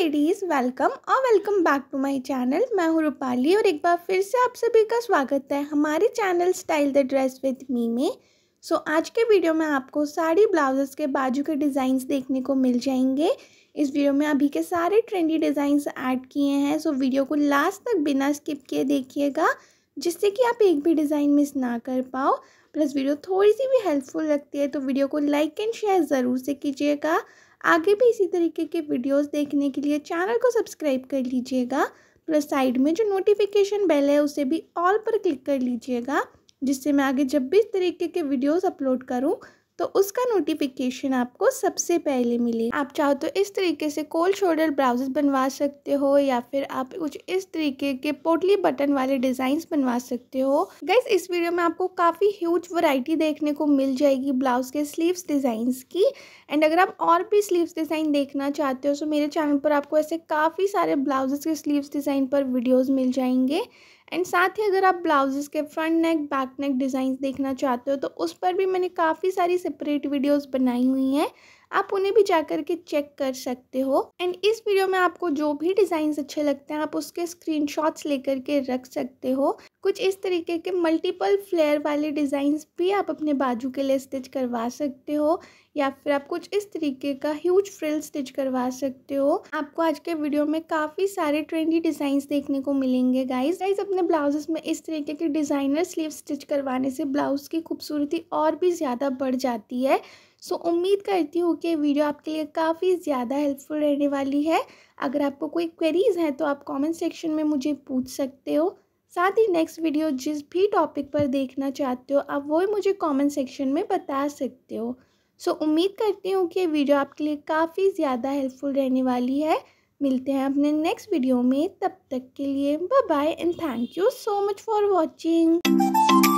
ladies welcome और welcome back to my channel मैं हूँ रूपाली और एक बार फिर से आप सभी का स्वागत है हमारे channel style the dress with me में सो so, आज के वीडियो में आपको साड़ी ब्लाउजेस के बाजू के डिज़ाइंस देखने को मिल जाएंगे इस वीडियो में अभी के सारे ट्रेंडी डिज़ाइंस ऐड किए हैं सो so, वीडियो को लास्ट तक बिना स्किप किए देखिएगा जिससे कि आप एक भी डिज़ाइन मिस ना कर पाओ प्लस वीडियो थोड़ी सी भी हेल्पफुल लगती है तो वीडियो को लाइक एंड शेयर ज़रूर से कीजिएगा आगे भी इसी तरीके के वीडियोस देखने के लिए चैनल को सब्सक्राइब कर लीजिएगा प्लस साइड में जो नोटिफिकेशन बेल है उसे भी ऑल पर क्लिक कर लीजिएगा जिससे मैं आगे जब भी इस तरीके के वीडियोस अपलोड करूँ तो उसका नोटिफिकेशन आपको सबसे पहले मिले आप चाहो तो इस तरीके से कोल्ड शोल्डर ब्लाउजेस बनवा सकते हो या फिर आप कुछ इस तरीके के पोटली बटन वाले डिजाइन बनवा सकते हो गैस इस वीडियो में आपको काफ़ी ह्यूज वरायटी देखने को मिल जाएगी ब्लाउज के स्लीव डिजाइन की एंड अगर आप और भी स्लीव डिज़ाइन देखना चाहते हो तो मेरे चैनल पर आपको ऐसे काफ़ी सारे ब्लाउजेस के स्लीव डिज़ाइन पर वीडियोज़ मिल जाएंगे एंड साथ ही अगर आप ब्लाउजेस के front neck back neck designs देखना चाहते हो तो उस पर भी मैंने काफ़ी सारी सेपरेट वीडियोस बनाई हुई हैं आप उन्हें भी जा कर के चेक कर सकते हो एंड इस वीडियो में आपको जो भी डिज़ाइन अच्छे लगते हैं आप उसके स्क्रीन लेकर के रख सकते हो कुछ इस तरीके के मल्टीपल फ्लेयर वाले डिजाइन भी आप अपने बाजू के लिए स्टिच करवा सकते हो या फिर आप कुछ इस तरीके का ह्यूज फ्रिल स्टिच करवा सकते हो आपको आज के वीडियो में काफ़ी सारे ट्रेंडी डिज़ाइंस देखने को मिलेंगे गाइस गाइस अपने ब्लाउजेस में इस तरीके के डिज़ाइनर स्लीव स्टिच करवाने से ब्लाउज़ की खूबसूरती और भी ज़्यादा बढ़ जाती है सो so, उम्मीद करती हूँ कि वीडियो आपके लिए काफ़ी ज़्यादा हेल्पफुल रहने वाली है अगर आपको कोई क्वेरीज़ हैं तो आप कमेंट सेक्शन में मुझे पूछ सकते हो साथ ही नेक्स्ट वीडियो जिस भी टॉपिक पर देखना चाहते हो आप वो मुझे कमेंट सेक्शन में बता सकते हो सो so, उम्मीद करती हूँ कि वीडियो आपके लिए काफ़ी ज़्यादा हेल्पफुल रहने वाली है मिलते हैं अपने नेक्स्ट वीडियो में तब तक के लिए bye bye and thank you so much for watching